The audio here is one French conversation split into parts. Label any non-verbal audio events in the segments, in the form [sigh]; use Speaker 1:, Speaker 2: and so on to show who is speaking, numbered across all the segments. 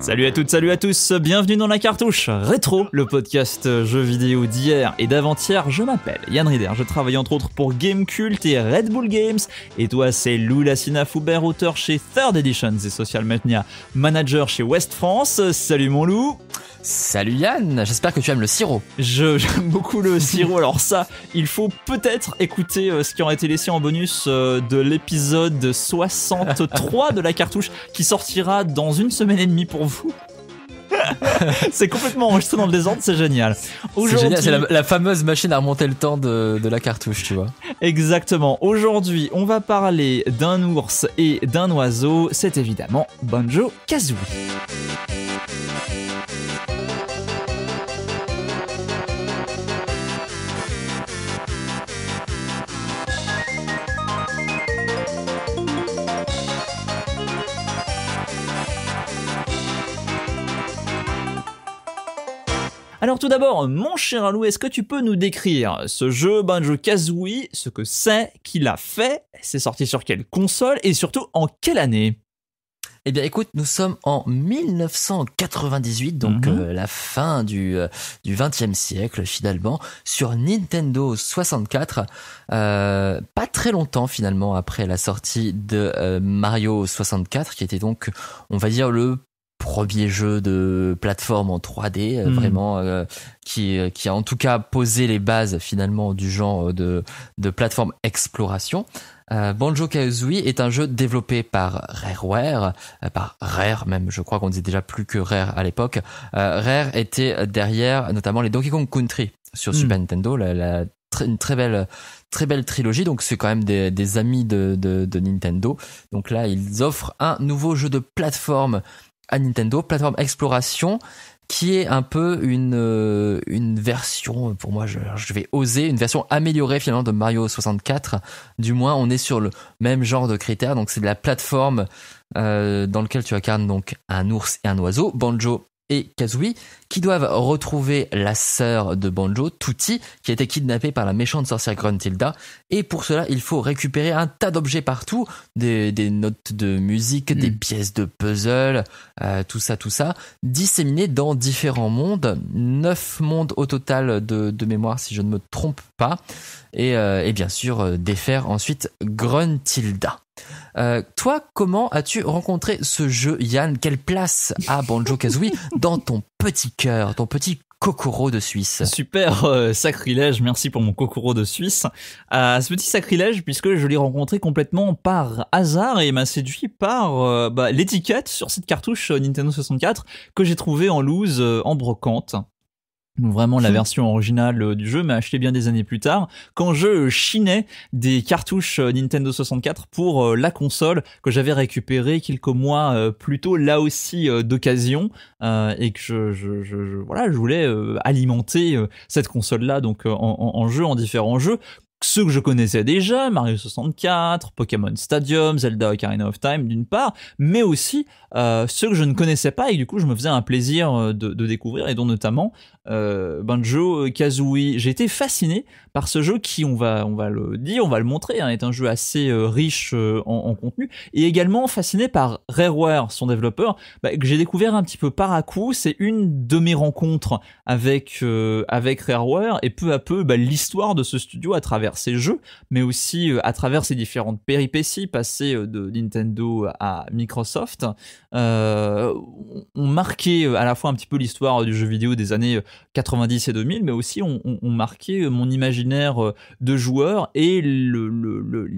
Speaker 1: Salut à toutes, salut à tous, bienvenue dans la cartouche Rétro, le podcast jeux vidéo d'hier et d'avant-hier. Je m'appelle Yann Rider, je travaille entre autres pour Cult et Red Bull Games. Et toi, c'est Lou Lassina Foubert, auteur chez Third Editions et Social Mania, manager chez West France. Salut mon loup Salut Yann, j'espère que tu aimes le sirop. Je [laughs] j'aime beaucoup le [laughs] sirop. Alors ça, il faut peut-être écouter euh, ce qui aurait été laissé en bonus euh, de l'épisode 63 de la cartouche qui sortira dans une semaine et demie pour vous. [laughs] c'est complètement enregistré dans le désordre, c'est génial. C'est génial, c'est
Speaker 2: la, fameuse machine à remonter le temps de, la cartouche, tu vois.
Speaker 1: Exactement. Aujourd'hui, on va parler d'un ours et d'un oiseau. C'est évidemment Banjo Kazooie. Alors tout d'abord, mon cher Alou, est-ce que tu peux nous décrire ce jeu Banjo-Kazooie, ce que c'est, qui l'a fait,
Speaker 2: c'est sorti sur quelle console et surtout en quelle année eh bien, écoute, nous sommes en 1998, donc mhm. euh, la fin du 20e euh, XXe siècle finalement, sur Nintendo 64. Euh, pas très longtemps finalement après la sortie de Mario 64, qui était donc, on va dire le premier jeu de plateforme en 3D, euh, hmm. vraiment euh, qui, euh, qui a en tout cas posé les bases finalement du genre de, de plateforme exploration. Banjo Kazooie est un jeu développé par Rareware, par Rare même, je crois qu'on disait déjà plus que Rare à l'époque. Rare était derrière notamment les Donkey Kong Country sur hmm. Super Nintendo, la, une très belle très belle trilogie donc c'est quand même des, amis de, de, de, Nintendo donc là ils offrent un nouveau jeu de plateforme à Nintendo, plateforme exploration qui est un peu une euh, une version pour moi je, vais oser une version améliorée finalement de Mario 64 du moins on est sur le même genre de critères donc c'est de la plateforme euh, dans lequel tu incarnes donc un ours et un oiseau Banjo et Kazooie, qui doivent retrouver la sœur de Banjo, Tutti, qui a été kidnappée par la méchante sorcière Gruntilda. Et pour cela, il faut récupérer un tas d'objets partout, des, notes de musique, des mm. pièces de puzzle, euh, tout ça, tout ça, disséminés dans différents mondes, neuf mondes au total de, mémoire, si je ne me trompe pas, et, euh, et bien sûr, euh, défaire ensuite Gruntilda. Euh, toi, comment as-tu rencontré ce jeu, Yann Quelle place a Banjo Kazooie dans ton petit cœur, ton petit Kokoro de Suisse. Super
Speaker 1: euh, sacrilège, merci pour mon Kokoro de Suisse. Euh, ce petit sacrilège, puisque je l'ai rencontré complètement par hasard et m'a séduit par bah, l'étiquette sur cette cartouche Nintendo 64 que j'ai trouvée en loose en brocante vraiment la version originale euh, du jeu, mais acheté bien des années plus tard, quand je euh, chinais des cartouches euh, Nintendo 64 pour la console que j'avais récupérée quelques mois plus tôt, là aussi d'occasion, et que je, je, je, voilà, je voulais alimenter cette console-là donc en, jeu, en différents jeux, ceux que je connaissais déjà, Mario 64, Pokémon Stadium, Zelda Ocarina of Time d'une part, mais aussi euh, ceux que je ne connaissais pas et du coup je me faisais un plaisir euh, de, découvrir et dont notamment euh, Banjo Kazooie. J'ai été fasciné par ce jeu qui, on va, on va le dire, on va le montrer, hein, est un jeu assez euh, riche euh, en, contenu, et également fasciné par Rareware, son développeur, bah, que j'ai découvert un petit peu par à coup. C'est une de mes rencontres avec, euh, avec Rareware, et peu à peu, bah, l'histoire de ce studio à travers ses jeux, mais aussi à travers ses différentes péripéties passées de Nintendo à Microsoft, ont marqué à la fois un petit peu l'histoire du jeu vidéo des années 90 et 2000, mais aussi ont on, marqué mon imagination euh, de joueurs et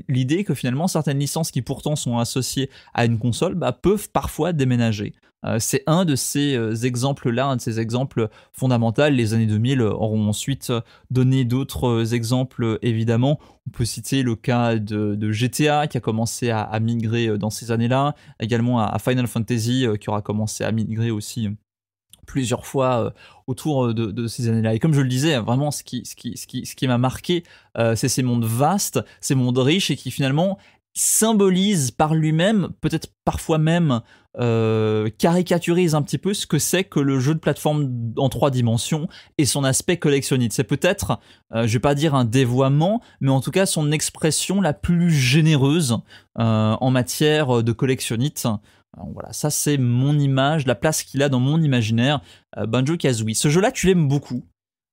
Speaker 1: l'idée que finalement certaines licences qui pourtant sont associées à une console bah, peuvent parfois déménager. Euh, c'est un de ces euh, exemples-là, un de ces exemples fondamentaux. Les années 2000 auront ensuite donné d'autres exemples, évidemment. On peut citer le cas de, GTA qui a commencé à, migrer dans ces années-là, également à, Final Fantasy qui aura commencé à migrer aussi plusieurs fois euh, autour euh, de, ces années-là. Et comme je le disais, vraiment, ce qui, m'a marqué, euh, c'est ces mondes vastes, ces mondes riches et qui finalement symbolise par lui-même, peut-être parfois même euh, caricaturise un petit peu ce que c'est que le jeu de plateforme en trois dimensions et son aspect collectionniste. C'est peut-être, je vais pas dire un dévoiement, mais en tout cas son expression la plus généreuse en matière de collectionnite voilà, ça c'est mon image, la place qu'il a dans mon imaginaire, euh, Banjo-Kazooie. Ce jeu-là, tu l'aimes beaucoup.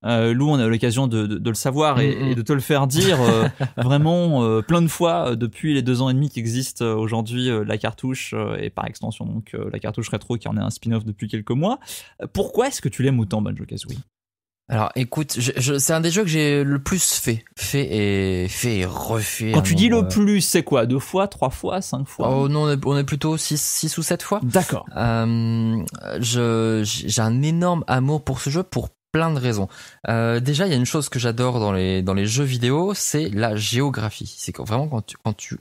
Speaker 1: Euh, Lou, on a eu l'occasion de, le savoir et, de te le faire dire euh, [laughs] vraiment plein de fois depuis les deux ans et demi qu'existe aujourd'hui la cartouche et par extension donc la cartouche rétro qui en est un spin-off depuis quelques mois. Pourquoi est-ce que tu l'aimes autant Banjo-Kazooie
Speaker 2: alors écoute, je, c'est un des jeux que j'ai le plus fait. Fait et, fait refait. Quand tu dis le plus, c'est
Speaker 1: quoi Deux fois, trois fois, cinq
Speaker 2: fois Oh non, on est, plutôt six, six, ou sept fois. D'accord. Euh, j'ai un énorme amour pour ce jeu pour plein de raisons. Euh, déjà, il y a une chose que j'adore dans les, dans les jeux vidéo, c'est la géographie. C'est vraiment quand tu, quand tu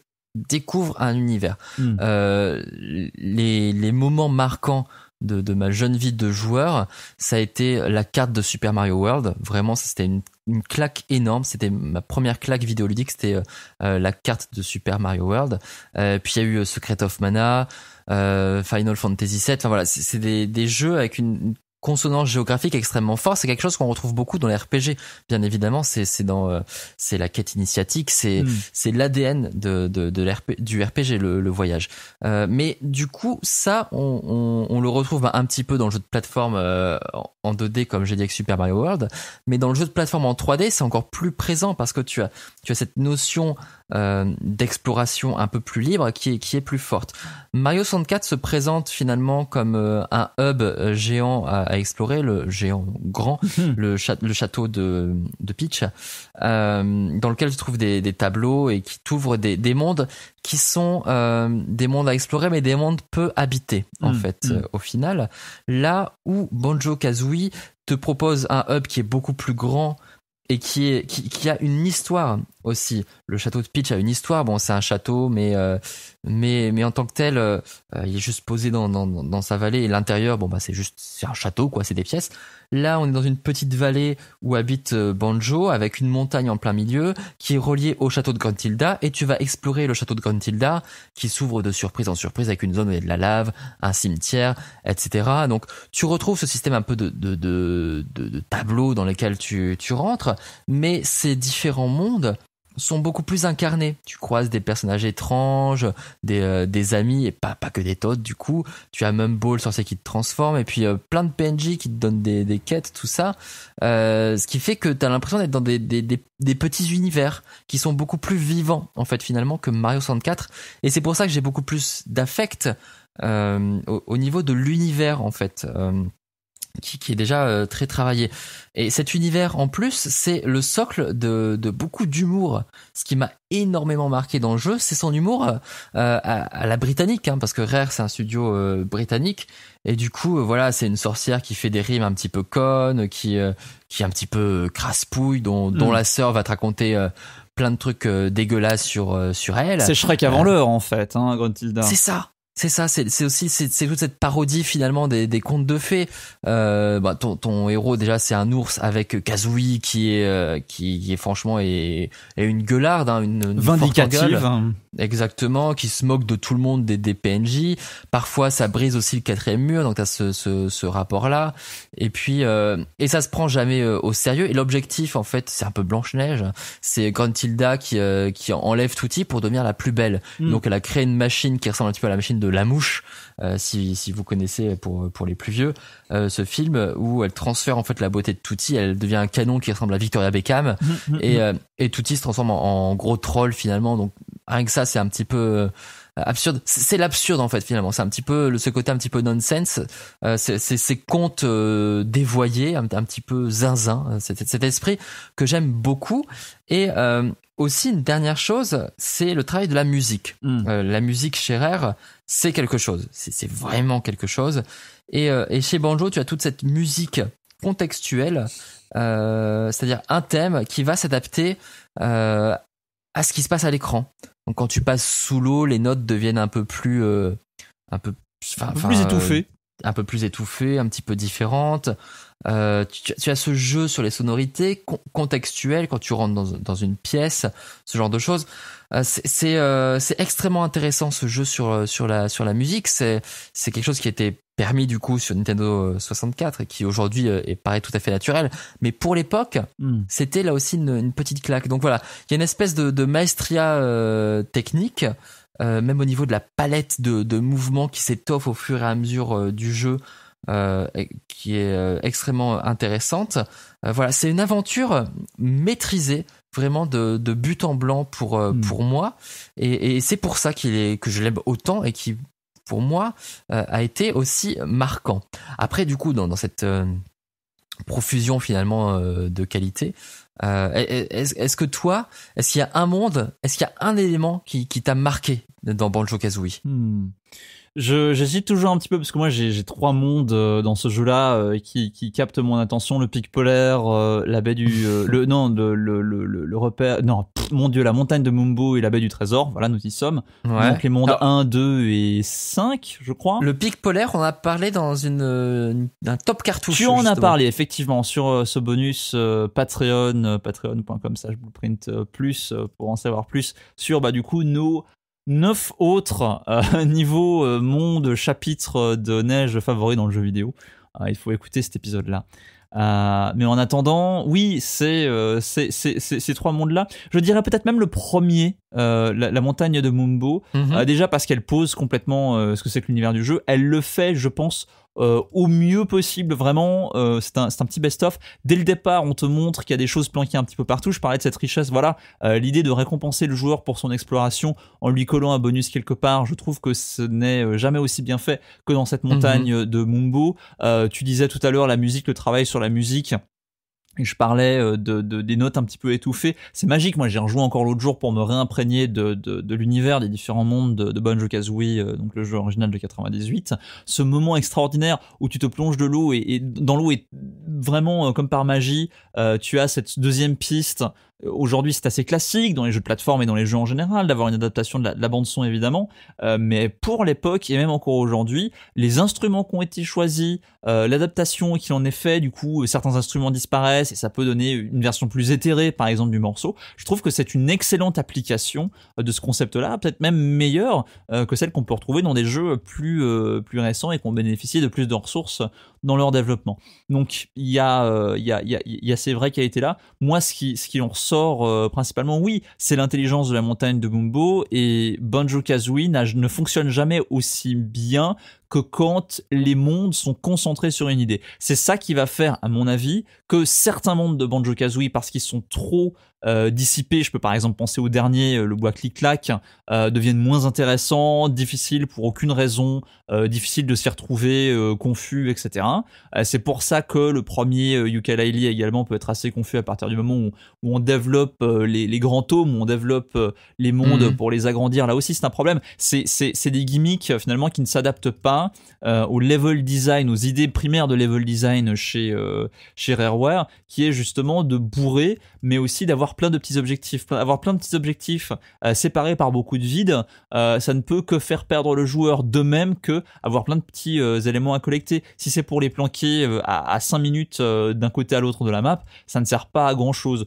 Speaker 2: découvres un univers, hmm. euh, les, les moments marquants de, ma jeune vie de joueur, ça a été la carte de Super Mario World. Vraiment, c'était une, claque énorme. C'était ma première claque vidéoludique, c'était euh, euh, la carte de Super Mario World. Euh, puis il y a eu Secret of Mana, Final Fantasy VII. Enfin voilà, c'est des, des, jeux avec une, consonance géographique extrêmement forte, C'est quelque chose qu'on retrouve beaucoup dans les RPG. Bien évidemment, c'est c'est dans euh, c'est la quête initiatique, c'est hmm. c'est l'ADN de de, du RPG le, voyage. Euh, mais du coup, ça on, on, le retrouve bah, un petit peu dans le jeu de plateforme euh, en 2D comme j'ai dit avec Super Mario World, mais dans le jeu de plateforme en 3D, c'est encore plus présent parce que tu as tu as cette notion euh, d'exploration un peu plus libre qui est, qui est plus forte. Mario 64 se présente finalement comme euh, un hub euh, géant à, explorer, le géant grand, [laughs] le, château de, de Peach, dans lequel tu trouve des, tableaux et qui t'ouvre des, mondes qui sont des mondes à explorer mais des mondes peu habités en hmm. fait hmm. au final. Là où Banjo-Kazooie te propose un hub qui est beaucoup plus grand et qui, est, qui, qui, a une histoire aussi. Le château de Peach a une histoire. Bon, c'est un château, mais euh, mais en tant que tel euh, euh, il est juste posé dans, sa vallée et l'intérieur bon bah c'est juste c'est un château quoi c'est des pièces là on est dans une petite vallée où habite euh, Banjo avec une montagne en plein milieu qui est reliée au château de Gruntilda et tu vas explorer le château de Gruntilda qui s'ouvre de surprise en surprise avec une zone où de la lave un cimetière etc donc tu retrouves ce système un peu de de, tableaux dans lequel tu rentres mais ces différents mondes sont beaucoup plus incarnés. Tu croises des personnages étranges, des, euh, des amis, et pas, pas que des totes, du coup. Tu as Mumble sur ces qui te transforme, et puis euh, plein de PNJ qui te donnent des, des quêtes, tout ça. Euh, ce qui fait que tu as l'impression d'être dans des, des, des, petits univers qui sont beaucoup plus vivants, en fait, finalement, que Mario 64. Et c'est pour ça que j'ai beaucoup plus d'affect au, au, niveau de l'univers, en fait qui, est déjà euh, très travaillé. Et cet univers, en plus, c'est le socle de, beaucoup d'humour. Ce qui m'a énormément marqué dans le jeu, c'est son humour euh, à, la britannique, hein, parce que Rare, c'est un studio euh, britannique. Et du coup, voilà, c'est une sorcière qui fait des rimes un petit peu connes, qui, qui est un petit peu crassepouille, dont, dont mm. la sœur va te raconter plein de trucs dégueulasses sur, sur elle. C'est Shrek avant l'heure, en fait, hein, Gruntilda. C'est ça c'est ça, c'est aussi c'est toute cette parodie finalement des, des contes de fées. Euh, bah, ton, héros déjà c'est un ours avec Kazooie qui est euh, qui, est franchement est, est une gueularde, hein, une, une vindicative, hein. exactement, qui se moque de tout le monde des, des PNJ. Parfois ça brise aussi le quatrième mur, donc t'as ce, ce, rapport là. Et puis euh, et ça se prend jamais euh, au sérieux. Et l'objectif en fait c'est un peu Blanche Neige, c'est tilda qui qui enlève Touti pour devenir la plus belle. Hmm. Donc elle a créé une machine qui ressemble un petit peu à la machine de La Mouche, euh, si, vous connaissez pour, pour les plus vieux, euh, ce film où elle transfère en fait la beauté de Tutti, elle devient un canon qui ressemble à Victoria Beckham, mmh, mmh, et, mmh. Euh, et Tutti se transforme en, gros troll finalement, donc rien que ça c'est un petit peu... Euh, absurde. C'est l'absurde en fait finalement. C'est un petit peu ce côté un petit peu nonsense, euh, c'est ces contes euh, dévoyés, un, petit peu zinzin, cet, cet esprit que j'aime beaucoup. Et aussi une dernière chose, c'est le travail de la musique. Hmm. la musique chez Rare, c'est quelque chose. C'est vraiment quelque chose. Et, et chez Banjo, tu as toute cette musique contextuelle, c'est-à-dire un thème qui va s'adapter à ce qui se passe à l'écran. Donc quand tu passes sous l'eau, les notes deviennent un peu plus, euh, un peu, plus étouffées un peu plus étouffé un petit peu différente. Euh, tu, as ce jeu sur les sonorités contextuelles quand tu rentres dans, une pièce, ce genre de choses. Euh, euh, c'est extrêmement intéressant ce jeu sur, sur, la, sur la musique. C'est quelque chose qui était permis du coup sur Nintendo 64 et qui aujourd'hui est paraît tout à fait naturel. Mais pour l'époque, hmm. c'était là aussi une, petite claque. Donc voilà, il y a une espèce de, de maestria technique euh, même au niveau de la palette de, mouvements qui s'étoffe au fur et à mesure euh, du jeu, euh, qui est extrêmement intéressante. voilà, c'est une aventure maîtrisée, vraiment de, but en blanc pour hmm. pour moi et, c'est pour ça qu'il est que je l'aime autant et qui pour moi a été aussi marquant après du coup dans, cette profusion finalement de qualité euh, est-ce, que toi, est-ce qu'il y a un monde, est-ce qu'il y a un élément qui t'a marqué dans Banjo Kazooie. Hmm. J'hésite toujours un petit peu parce que moi j'ai trois
Speaker 1: mondes euh, dans ce jeu-là euh, qui, qui, captent mon attention le pic polaire, euh, la baie du le [laughs] non le, le, le, le repère non mon dieu la montagne de Mumbo et la baie du Trésor voilà nous y
Speaker 2: sommes donc les mondes
Speaker 1: 1, 2 et 5 je crois. Le pic
Speaker 2: polaire on a parlé dans une, d'un un top cartouche. Tu en as parlé
Speaker 1: effectivement sur ce bonus euh, Patreon je patreon.com/blueprint plus pour en savoir plus sur bah du coup nos neuf autres euh, [laughs] niveaux, euh, mondes, chapitres de neige favoris dans le jeu vidéo. Euh, il faut écouter cet épisode-là. mais en attendant, oui, c'est ces trois mondes-là. Je dirais peut-être même le premier, la, montagne de Mumbo. Mhm. déjà parce qu'elle pose complètement ce que c'est que l'univers du jeu. Elle le fait, je pense, euh, au mieux possible, vraiment. Euh, c'est un, un, petit best-of. Dès le départ, on te montre qu'il y a des choses planquées un petit peu partout. Je parlais de cette richesse. Voilà, euh, l'idée de récompenser le joueur pour son exploration en lui collant un bonus quelque part, je trouve que ce n'est jamais aussi bien fait que dans cette mhm. montagne de Mumbo. tu disais tout à l'heure la musique, le travail sur la musique je parlais euh, de, des notes un petit peu étouffées. C'est magique, moi j'ai rejoué encore l'autre jour pour me réimprégner de, de, l'univers, des différents mondes de, de Banjo Kazooie, euh, donc le jeu original de 98. Ce moment extraordinaire où tu te plonges de l'eau et, dans l'eau et vraiment euh, comme par magie, tu as cette deuxième piste Aujourd'hui, c'est assez classique dans les jeux de plateforme et dans les jeux en général d'avoir une adaptation de la, bande son évidemment, euh, mais pour l'époque et même encore aujourd'hui, les instruments qui ont été choisis, euh, l'adaptation qui en est fait, du coup, certains instruments disparaissent et ça peut donner une version plus éthérée, par exemple, du morceau. Je trouve que c'est une excellente application euh, de ce concept-là, peut-être même meilleure que celle qu'on peut retrouver dans des jeux plus plus récents et qu'on bénéficie de plus de ressources dans leur développement. Donc euh, il y a, il y a, il y a, c'est vrai qu'il a été là. Moi, ce qui, ce qui en ressort euh, principalement, oui, c'est l'intelligence de la montagne de Bumbo et Banjo Kazooie ne fonctionne jamais aussi bien que quand les mondes sont concentrés sur une idée. C'est ça qui va faire, à mon avis, que certains mondes de Banjo Kazooie, parce qu'ils sont trop euh, dissipés, je peux par exemple penser au dernier, euh, le bois clic-clac, euh, deviennent moins intéressants, difficiles pour aucune raison, difficiles de s'y retrouver, confus, etc. c'est pour ça que le premier ukulele également peut être assez confus à partir du moment où, on développe les, grands tomes, où on développe les mondes mhm. pour les agrandir. Là aussi, c'est un problème. C'est des gimmicks finalement qui ne s'adaptent pas euh, au level design, aux idées primaires de level design chez, euh, chez Rareware, qui est justement de bourrer mais aussi d'avoir plein de petits objectifs. Avoir plein de petits objectifs euh, séparés par beaucoup de vides, euh, ça ne peut que faire perdre le joueur de même que avoir plein de petits euh, éléments à collecter. Si c'est pour les planquer à, 5 minutes d'un côté à l'autre de la map, ça ne sert pas à grand chose.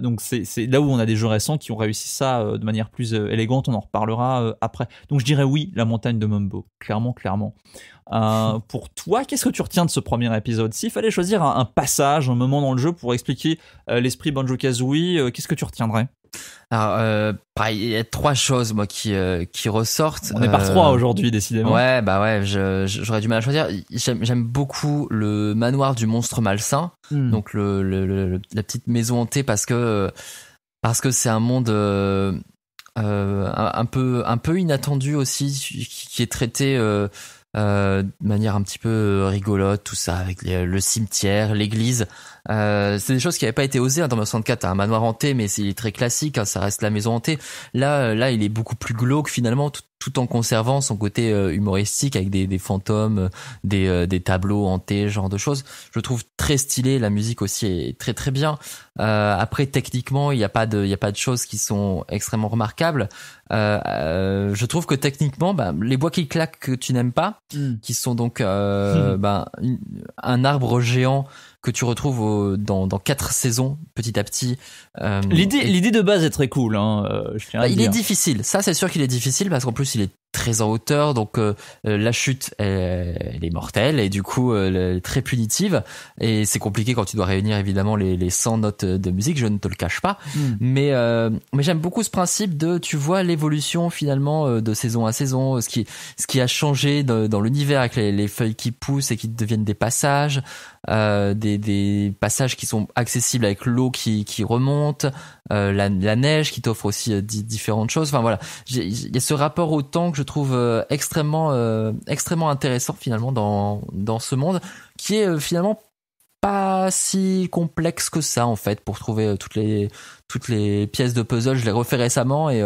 Speaker 1: donc c'est là où on a des jeux récents qui ont réussi ça de manière plus élégante, on en reparlera après. Donc je dirais oui, la montagne de Mumbo, clairement, clairement. Euh, pour toi, qu'est-ce que tu retiens de ce premier épisode S'il fallait choisir un, passage, un moment dans le jeu pour expliquer euh,
Speaker 2: l'esprit Banjo-Kazooie, euh, qu'est-ce que tu retiendrais alors, pareil, il y a trois choses moi qui qui ressortent. On est par trois aujourd'hui, décidément. Ouais, bah ouais, j'aurais du mal à choisir. J'aime beaucoup le manoir du monstre malsain, hmm. donc le, la petite maison hantée parce que parce que c'est un monde un peu un peu inattendu aussi qui, qui est traité euh, de manière un petit peu euh, rigolote, tout ça, avec le cimetière, l'église. Euh, c'est des choses qui n'avaient pas été osées. Hein, dans 1964, t'as un manoir hanté, mais c'est très classique. Hein. ça reste la maison hantée. Là, euh, là, il est beaucoup plus glauque finalement, tout, en conservant son côté euh, humoristique avec des, des fantômes, des, des tableaux hantés, genre de choses. Je trouve très stylé. La musique aussi est très très bien. après, techniquement, il n'y a pas de, il y a pas de choses qui sont extrêmement remarquables. je trouve que techniquement, bah, les bois qui claquent que tu n'aimes pas, hmm. qui sont donc hmm. bah, un arbre géant que tu retrouves dans, quatre saisons petit à petit. Euh, l'idée, l'idée de base est très cool. Hein, euh, bah, il est difficile. Ça, c'est sûr qu'il est difficile parce qu'en plus, il est très en hauteur, donc euh, euh, la chute elle, est mortelle et du coup euh, très punitive et c'est compliqué quand tu dois réunir évidemment les, les 100 notes de musique, je ne te le cache pas, hmm. mais mais j'aime beaucoup ce principe de tu vois l'évolution finalement de saison à saison, ce qui ce qui a changé dans l'univers avec les, feuilles qui poussent et qui deviennent des passages, euh, des, des passages qui sont accessibles avec l'eau qui qui remonte, la, la, neige qui t'offre aussi différentes choses. Enfin voilà, il y a ce rapport au temps que je trouve euh, extrêmement, euh, extrêmement intéressant finalement dans, dans ce monde qui est euh, finalement pas si complexe que ça en fait pour trouver toutes les toutes les pièces de puzzle. Je l'ai refait récemment et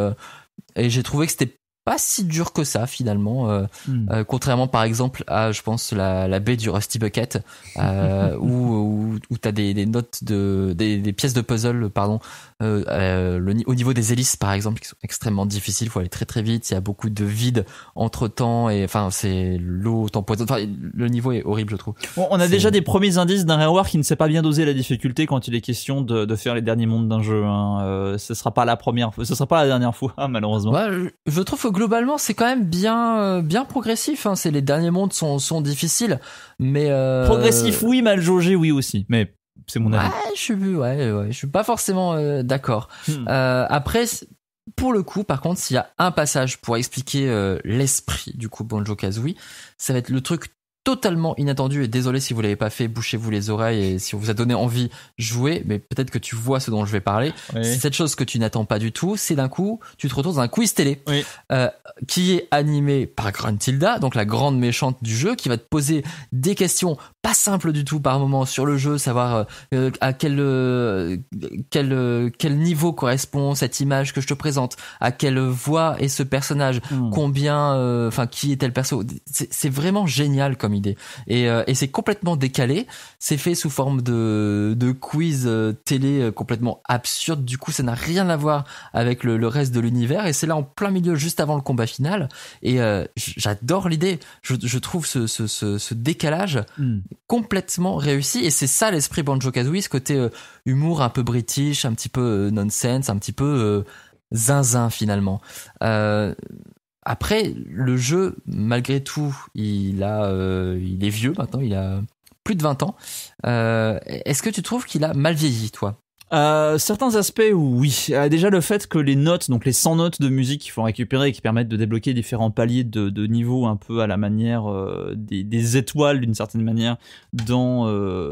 Speaker 2: j'ai trouvé que c'était pas si dur que ça finalement, euh, hmm. euh, contrairement par exemple à, je pense, la, la baie du Rusty Bucket, euh, [laughs] où, où, tu as des, des, notes, de, des, pièces de puzzle, pardon, le, au niveau des hélices par exemple, qui sont extrêmement difficiles, faut aller très très vite, il y a beaucoup de vide entre temps, et enfin c'est l'eau t'empoisonne, enfin le niveau est horrible je trouve.
Speaker 1: on a déjà des premiers indices d'un Rareware qui ne sait pas bien doser la difficulté quand il est question de, de faire les derniers mondes d'un jeu. Hein. ce sera pas la première, ce sera pas la dernière fois [laughs] malheureusement. Bah, je,
Speaker 2: je trouve que globalement, c'est quand même bien, euh, bien progressif. Hein. C'est les derniers mondes sont, difficiles, mais euh, progressif, oui, mal jaugé, oui aussi. Mais c'est mon avis. je suis, ouais, ouais, je suis pas forcément euh, d'accord. Hmm. après, pour le coup, par contre, s'il y a un passage pour expliquer l'esprit du coup Banjo Kazooie, ça va être le truc totalement inattendu et désolé si vous l'avez pas fait, bouchez-vous les oreilles et si on vous a donné envie, jouer mais peut-être que tu vois ce dont je vais parler. C'est cette chose que tu n'attends pas du tout, c'est d'un coup, tu te retrouves dans un quiz télé euh, qui est animé par Gruntilda, donc la grande méchante du jeu, qui va te poser des questions pas simples du tout par moment sur le jeu, savoir euh, euh, à quel quel quel niveau correspond cette image que je te présente, à quelle voix est ce personnage, hmm. combien, enfin qui est tel perso. C'est vraiment génial comme idée. Et, euh, et c'est complètement décalé. C'est fait sous forme de, de quiz euh, télé euh, complètement absurde. Du coup, ça n'a rien à voir avec le, reste de l'univers. Et c'est là en plein milieu, juste avant le combat final. Et j'adore l'idée. Je, trouve ce, ce, décalage hmm. complètement réussi. Et c'est ça l'esprit Banjo Kazooie, ce côté humour un peu british, un petit peu nonsense, un petit peu zinzin finalement. Euh, après, le jeu, malgré tout, il, a, euh, il est vieux maintenant, il a plus de 20 ans. Euh, est-ce que tu trouves qu'il a mal vieilli, toi
Speaker 1: euh, certains aspects, oui. Euh, déjà le fait que les notes, donc les 100 notes de musique qu'il faut récupérer et qui permettent de débloquer différents paliers de, niveau un peu à la manière euh, des, étoiles d'une certaine manière dans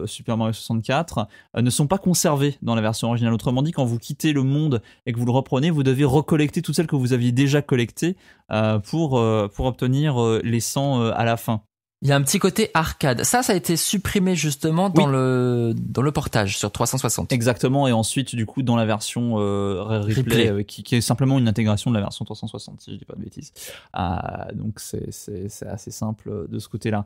Speaker 1: Super Mario 64, ne sont pas conservées dans la version originale. Autrement dit, quand vous quittez le monde et que vous le reprenez, vous devez recollecter toutes celles que vous aviez déjà collectées pour, pour obtenir les 100 à la fin. Il y a un petit côté arcade. Ça, ça a été supprimé justement dans le dans le portage sur 360. Exactement. Et ensuite, du coup, dans la version euh, replay, euh, qui, est simplement une intégration de la version 360, si je dis pas de bêtises. Ah, donc c'est assez simple euh, de ce côté-là.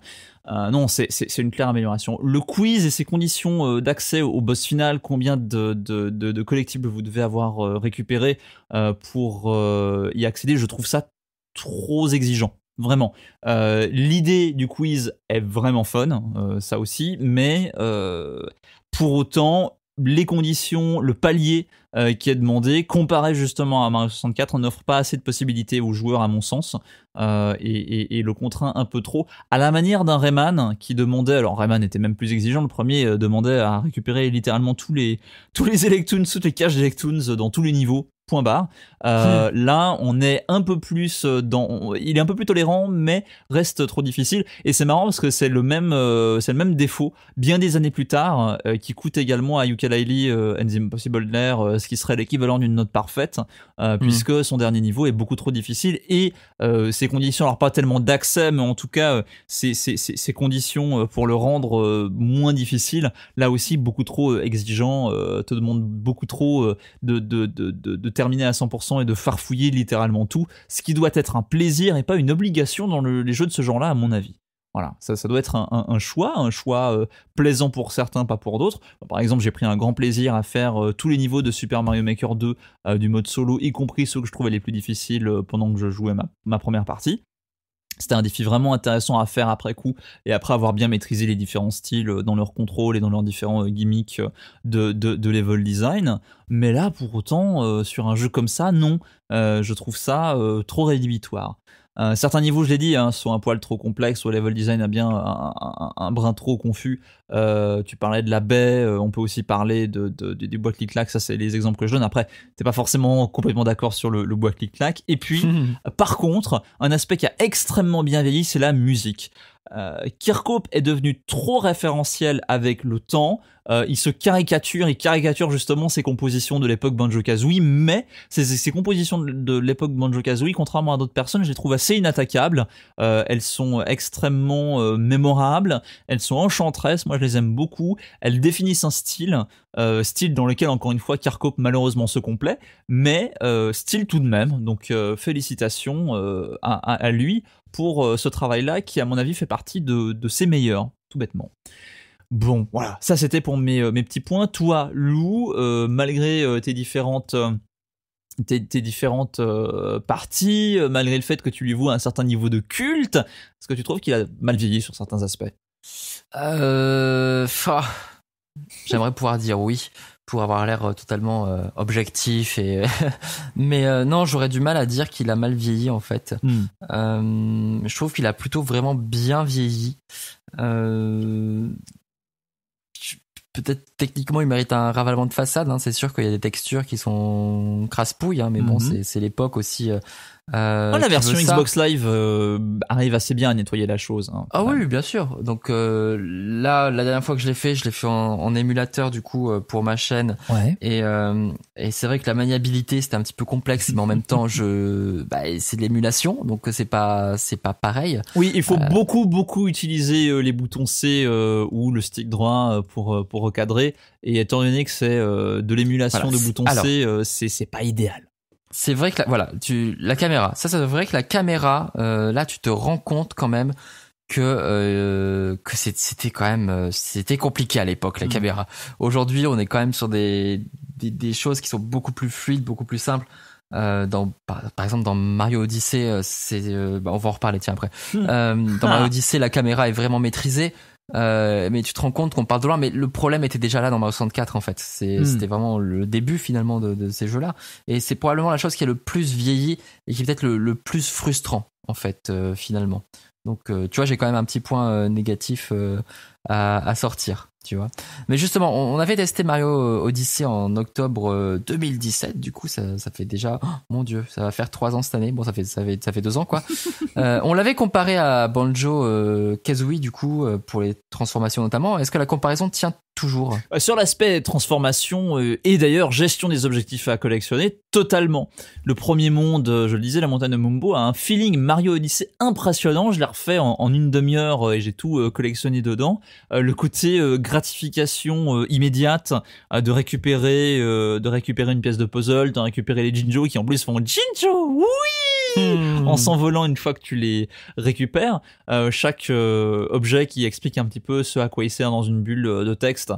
Speaker 1: non, c'est une claire amélioration. Le quiz et ses conditions d'accès au boss final, combien de, de, de collectibles vous devez avoir récupéré pour y accéder, je trouve ça trop exigeant Vraiment. Euh, l'idée du quiz est vraiment fun, hein, euh, ça aussi, mais euh, pour autant, les conditions, le palier qui est demandé, comparé justement à Mario 64, n'offre pas assez de possibilités aux joueurs, à mon sens, et, le contraint un peu trop. À la manière d'un Rayman hein, qui demandait, alors Rayman était même plus exigeant, le premier demandait à récupérer littéralement tous les, tous les Electoons, toutes les caches d'Electoons dans tous les niveaux point barre. Euh, hmm. Là, on est un peu plus euh, dans, il est un peu plus tolérant, mais reste trop difficile. Et c'est marrant parce que c'est le même, euh, c'est le même défaut, bien des années plus tard, qui coûte également à Ukulele and the Impossible Lair, ce qui serait l'équivalent d'une note parfaite, hmm. puisque son dernier niveau est beaucoup trop difficile et ses conditions, alors pas tellement d'accès, mais en tout cas, ses, conditions pour le rendre moins difficile, là aussi beaucoup trop exigeant, te demande beaucoup trop de, de, de, de, de terminer à 100% et de farfouiller littéralement tout, ce qui doit être un plaisir et pas une obligation dans les jeux de ce genre-là, à mon avis. Voilà, ça, doit être un, choix, un choix euh, plaisant pour certains, pas pour d'autres. Par exemple, j'ai pris un grand plaisir à faire euh, tous les niveaux de Super Mario Maker 2 euh, du mode solo, y compris ceux que je trouvais les plus difficiles pendant que je jouais ma première partie. C'était un défi vraiment intéressant à faire après coup et après avoir bien maîtrisé les différents styles euh, dans leur contrôle et dans leurs différents euh, gimmicks euh, de, level design. Mais là, pour autant, sur un jeu comme ça, non. je trouve ça trop rédhibitoire. Euh, certains niveaux, je l'ai dit, soit hein, sont un poil trop complexes, ou level design a bien un, brin trop confus. Euh, tu parlais de la baie, euh, on peut aussi parler de, du bois clic-clac, ça c'est les exemples que je donne. Après, t'es pas forcément complètement d'accord sur le, le bois clic-clac. Et puis, [laughs] par contre, un aspect qui a extrêmement bien vieilli, c'est la musique. Euh, Kirkhope est devenu trop référentiel avec le temps. Euh, il se caricature, il caricature justement ses compositions de l'époque Banjo-Kazooie, mais ses, compositions de, l'époque Banjo-Kazooie, contrairement à d'autres personnes, je les trouve assez inattaquables. Euh, elles sont extrêmement mémorables, elles sont enchanteresses, moi je les aime beaucoup. Elles définissent un style, style dans lequel encore une fois Kirkhope malheureusement se complaît, mais style tout de même. Donc félicitations à lui pour euh, ce travail-là qui, à mon avis, fait partie de, ses meilleurs, tout bêtement. Bon, voilà, ça c'était pour mes, euh, petits points. Toi, Lou, euh, malgré tes différentes, différentes parties, malgré le fait que tu lui voues un certain niveau de culte, est-ce que tu trouves qu'il a mal vieilli sur certains aspects
Speaker 2: euh, J'aimerais pouvoir dire oui pour avoir l'air euh, totalement euh, objectif et [laughs] mais euh, non j'aurais du mal à dire qu'il a mal vieilli en fait hmm. je trouve qu'il a plutôt vraiment bien vieilli peut-être techniquement il mérite un ravalement de façade hein. c'est sûr qu'il y a des textures qui sont crasse hein, mais bon hmm. c'est l'époque aussi euh, ah, la version Xbox Live euh, arrive assez bien à nettoyer la chose. Hein, ah oui, bien sûr. Donc euh, là, la dernière fois que je l'ai fait, je l'ai fait en, émulateur du coup euh, pour ma chaîne. Ouais. Et, euh, et c'est vrai que la maniabilité c'était un petit peu complexe, mais en même temps, je, [laughs] bah, c'est de l'émulation, donc c'est pas c'est pas pareil.
Speaker 1: Oui, il faut beaucoup beaucoup utiliser les boutons C ou le stick droit pour pour recadrer. Et étant donné que c'est de
Speaker 2: l'émulation de boutons C, c'est c'est pas idéal c'est vrai que la, voilà, tu, la caméra, ça c'est vrai que la caméra, euh, là tu te rends compte quand même que euh, que c'était quand même euh, c'était compliqué à l'époque la mmh. caméra. Aujourd'hui, on est quand même sur des, des, choses qui sont beaucoup plus fluides, beaucoup plus simples. dans par, exemple dans Mario Odyssey, c'est bah, on va en reparler tiens après. Mmh. dans Mario ah. Odyssey, la caméra est vraiment maîtrisée. Euh, mais tu te rends compte qu'on parle de loin, mais le problème était déjà là dans Mario 64 en fait. Hmm. C'était vraiment le début finalement de, de ces jeux-là, et c'est probablement la chose qui est le plus vieilli et qui est peut-être le, plus frustrant en fait euh, finalement. Donc euh, tu vois, j'ai quand même un petit point négatif à, à, sortir tu vois. Mais justement, on avait testé Mario euh, Odyssey en octobre 2017. Euh, du coup, ça, ça fait déjà, oh, mon Dieu, ça va faire trois ans cette année. Bon, ça fait ça fait ça fait deux ans quoi. [laughs] Euh, on l'avait comparé à Banjo Kazooie du coup pour les transformations notamment. Est-ce que la comparaison tient toujours
Speaker 1: Sur l'aspect transformation et d'ailleurs gestion des objectifs à collectionner, totalement. Le premier monde, je le disais, la montagne de Mumbo a un feeling Mario Odyssey impressionnant. Je l'ai refait en, en une demi-heure et j'ai tout collectionné dedans. le côté gratification euh, immédiate euh, de récupérer euh, de récupérer une pièce de puzzle, de récupérer les Jinjo qui en plus font Jinjo, oui hmm. en s'envolant une fois que tu les récupères. chaque objet qui explique un petit peu ce à quoi il sert dans une bulle de texte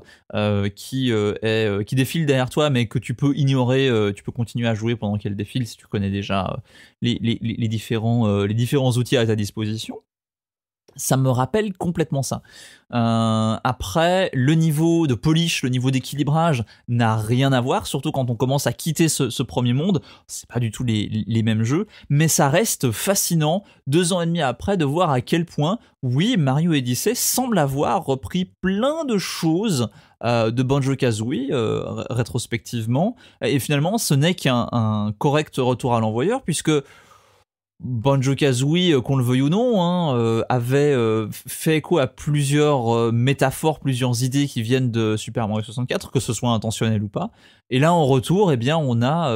Speaker 1: qui est qui défile derrière toi, mais que tu peux ignorer, tu peux continuer à jouer pendant qu'elle défile si tu connais déjà les différents les différents outils à ta disposition ça me rappelle complètement ça. Euh, après, le niveau de polish, le niveau d'équilibrage n'a rien à voir, surtout quand on commence à quitter ce, premier monde. C'est pas du tout les, mêmes jeux, mais ça reste fascinant deux ans et demi après de voir à quel point, oui, Mario Odyssey semble avoir repris plein de choses euh, de Banjo Kazooie euh, rétrospectivement, et finalement, ce n'est qu'un correct retour à l'envoyeur puisque Banjo-Kazooie, euh, qu'on le veuille ou non, hein, euh, avait euh, fait écho à plusieurs métaphores, plusieurs idées qui viennent de Super Mario 64, que ce soit intentionnel ou pas. Et là, en retour, eh bien, on a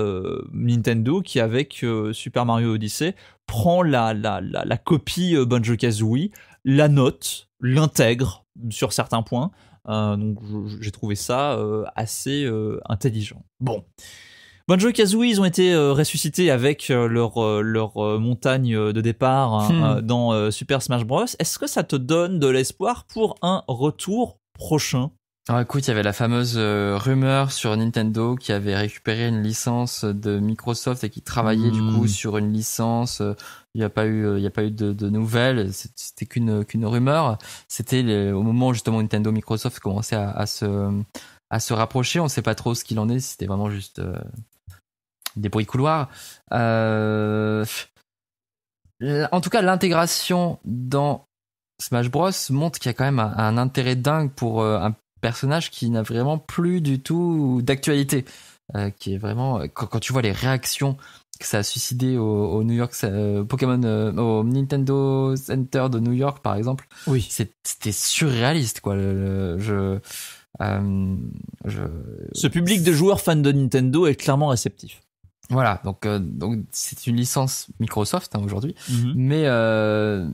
Speaker 1: Nintendo qui, avec Super Mario Odyssey, prend la, copie Banjo-Kazooie, la note, l'intègre sur certains points. donc, j'ai trouvé ça assez intelligent. Bon. Banjo et Kazooie, ils ont été euh, ressuscités avec euh, leur, euh, leur montagne de départ hein, hmm. dans Super Smash Bros. Est-ce que ça te donne de l'espoir pour un retour prochain
Speaker 2: alors ah, écoute, il y avait la fameuse rumeur sur Nintendo qui avait récupéré une licence de Microsoft et qui travaillait du coup hmm. sur une licence. Il n'y a pas eu, il a pas eu de, nouvelles. C'était qu'une qu'une rumeur. C'était au moment où justement Nintendo, Microsoft commençait à, se à se rapprocher. On ne sait pas trop ce qu'il en est. C'était vraiment juste des bruits couloirs euh, en tout cas, l'intégration dans Smash Bros montre qu'il y a quand même un, intérêt dingue pour euh, un personnage qui n'a vraiment plus du tout d'actualité, euh, qui est vraiment quand, tu vois les réactions que ça a suicidé au, New York Pokémon au Nintendo Center de New York par exemple, oui, c'était surréaliste quoi. je, ce public de joueurs fans de Nintendo est clairement réceptif. Voilà, donc euh, donc c'est une licence Microsoft hein, aujourd'hui, mhm. mais euh,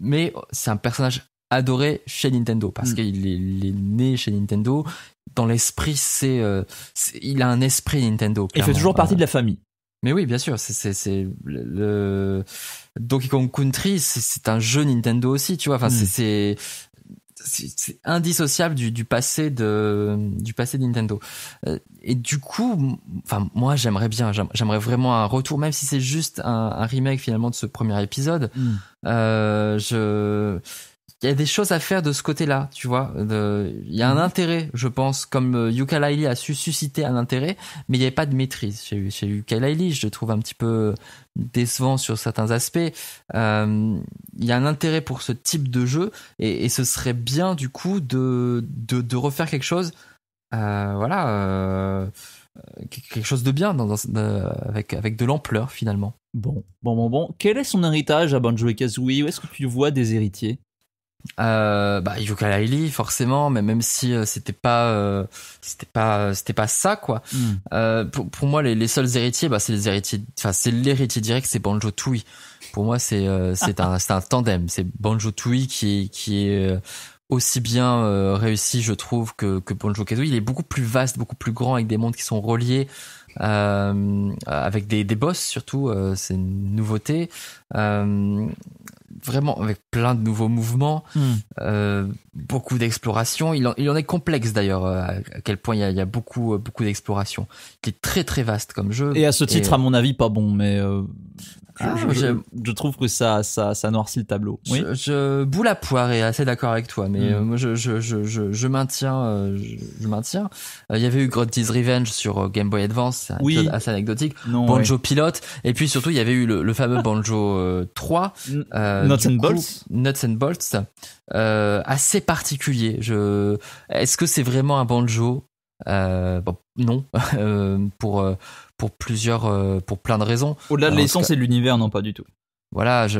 Speaker 2: mais c'est un personnage adoré chez Nintendo parce mhm. qu'il est, né chez Nintendo. Dans l'esprit, c'est euh, il a un esprit Nintendo. Il fait toujours partie de la famille. Mais oui, bien sûr, c'est le Donkey Kong Country, c'est un jeu Nintendo aussi, tu vois. Enfin, c'est mhm c'est indissociable du, du, passé de du passé de Nintendo. Euh, et du coup, enfin moi j'aimerais bien, j'aimerais vraiment un retour, même si c'est juste un, remake finalement de ce premier épisode. Hmm. Euh, je il y a des choses à faire de ce côté-là, tu vois. Il y a un mm. intérêt, je pense, comme euh, Yuka a su susciter un intérêt, mais il n'y avait pas de maîtrise chez, chez Je le trouve un petit peu décevant sur certains aspects. Euh, il y a un intérêt pour ce type de jeu, et, ce serait bien, du coup, de, refaire quelque chose, euh, voilà, quelque chose de bien dans, avec, avec de l'ampleur, finalement. Bon, bon, bon, bon. Quel est son héritage à Banjo et Kazooie Où est-ce que tu vois des héritiers euh, bah Yooka-Laylee, forcément mais même si euh, c'était pas euh, c'était pas euh, c'était pas ça quoi hmm. pour, pour, moi les, les, seuls héritiers bah c'est les héritiers enfin c'est l'héritier direct c'est Banjo Tooie pour moi c'est c'est un c'est un tandem c'est Banjo Tooie qui est, qui est aussi bien réussi je trouve que que Banjo Kazooie il est beaucoup plus vaste beaucoup plus grand avec des mondes qui sont reliés euh, avec des, des, boss surtout, euh, c'est une nouveauté. Euh, vraiment avec plein de nouveaux mouvements, hmm. beaucoup d'exploration. Il, il en, est complexe d'ailleurs, à quel point il y a, beaucoup, beaucoup d'exploration. qui est très très vaste comme jeu. Et à ce titre, à
Speaker 1: mon avis, pas bon, mais... Ah, je, je, trouve que ça, ça, ça noircit le tableau. Oui
Speaker 2: je, boule à poire est assez d'accord avec toi, mais mm. euh, moi je, je, je, maintiens. je, maintiens. Euh, euh, il y avait eu Grotty's Revenge sur Game Boy Advance, assez anecdotique. Banjo Pilote, et puis surtout il y avait eu le, fameux ah. Banjo 3. Nuts and Bolts. Nuts and Bolts. assez particulier. Je... Est-ce que c'est vraiment un banjo euh, bon, non, [laughs] euh, pour, euh, pour plusieurs, pour plein de raisons. Au-delà de l'essence et de l'univers, non, pas du tout. Voilà, je,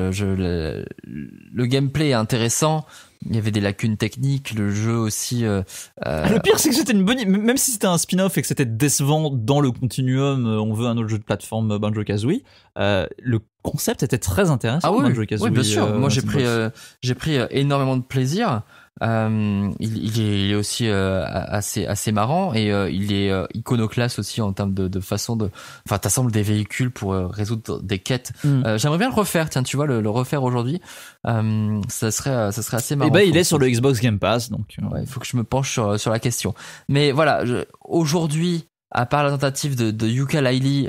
Speaker 2: le, gameplay est intéressant. Il y avait des lacunes techniques, le jeu aussi. le pire, c'est que c'était une
Speaker 1: bonne, même si c'était un spin-off et que c'était décevant dans le continuum. On veut un autre jeu de plateforme Banjo Kazooie. le concept était très intéressant. Ah oui, Banjo Kazooie. bien sûr. Moi, j'ai
Speaker 2: j'ai pris énormément de plaisir. Euh, il, il, est, aussi euh, assez assez marrant et euh, il est euh, iconoclaste aussi en termes de, de façon de. Enfin, t'assembles des véhicules pour résoudre des quêtes. Mm. J'aimerais bien le refaire. Tiens, tu vois, le, le refaire aujourd'hui, ça serait ça serait assez marrant. Et eh ben, il est sur le Xbox Game Pass, donc. Il faut que je me penche sur la question. Mais voilà, aujourd'hui, à part la tentative de, de Yuka Laili,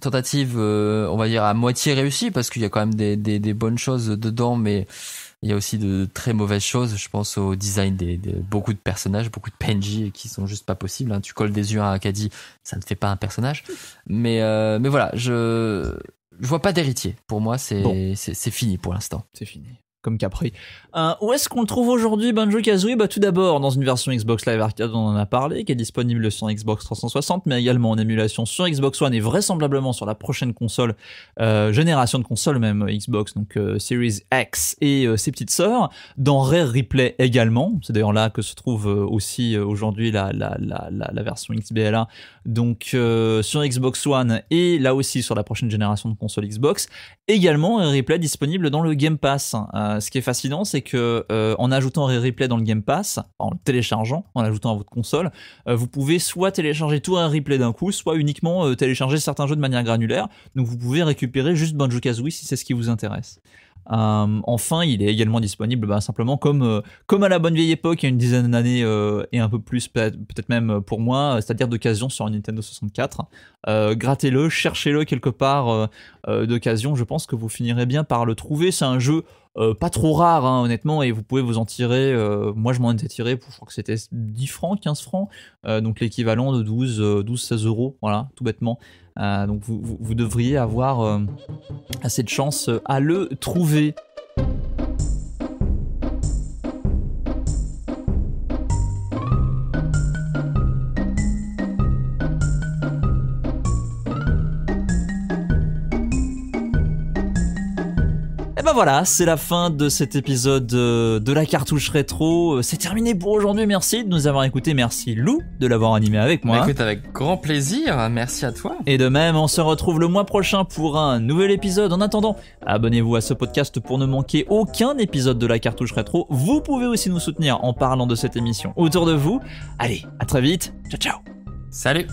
Speaker 2: tentative, on va dire à moitié réussie, parce qu'il y a quand même des, des, des bonnes choses dedans, mais il y a aussi de très mauvaises choses. Je pense au design de beaucoup de personnages, beaucoup de PNJ qui sont juste pas possibles. Hein. Tu colles des yeux à un Acadie, ça ne fait pas un personnage. Mais euh, mais voilà, je je vois pas d'héritier. Pour moi, c'est c'est fini pour l'instant. C'est fini comme Capri. Euh, où est-ce qu'on
Speaker 1: le trouve aujourd'hui, Banjo Kazooie Bah tout d'abord dans une version Xbox Live Arcade, dont on en a parlé, qui est disponible sur Xbox 360, mais également en émulation sur Xbox One et vraisemblablement sur la prochaine console, euh, génération de console même euh, Xbox, donc Series X et ses petites sœurs. Dans Rare Replay également, c'est d'ailleurs là que se trouve aussi aujourd'hui la, version XBLA, donc sur Xbox One et là aussi sur la prochaine génération de console Xbox. Également un replay disponible dans le Game Pass. Hein. Euh, ce qui est fascinant, c'est que euh, en ajoutant un Replay dans le Game Pass, en le téléchargeant, en l'ajoutant à votre console, euh, vous pouvez soit télécharger tout un Replay d'un coup, soit uniquement télécharger certains jeux de manière granulaire. Donc vous pouvez récupérer juste Banjo Kazooie si c'est ce qui vous intéresse. Euh, enfin, il est également disponible bah, simplement comme, euh, comme à la bonne vieille époque, il y a une dizaine d'années euh, et un peu plus, peut-être même pour moi, c'est-à-dire d'occasion sur Nintendo 64. Grattez-le, cherchez-le quelque part d'occasion, je pense que vous finirez bien par le trouver. C'est un jeu pas trop rare, hein, honnêtement, et vous pouvez vous en tirer. moi, je m'en étais tiré pour, je crois que c'était 10 francs, 15 francs, donc l'équivalent de 12, 12, 16 euros, voilà, tout bêtement. Euh, donc vous, devriez avoir euh, assez de chance euh, à le trouver. voilà, c'est la fin de cet épisode euh, de la cartouche rétro. Euh, c'est terminé pour aujourd'hui. Merci de nous avoir écoutés. Merci Lou de l'avoir animé avec moi. avec grand plaisir. Merci à toi. Et de même, on se retrouve le mois prochain pour un nouvel épisode. En attendant, abonnez-vous à ce podcast pour ne manquer aucun épisode de la cartouche rétro. Vous pouvez aussi nous soutenir en parlant de cette émission autour de vous. Allez, à très vite. Ciao, ciao. Salut.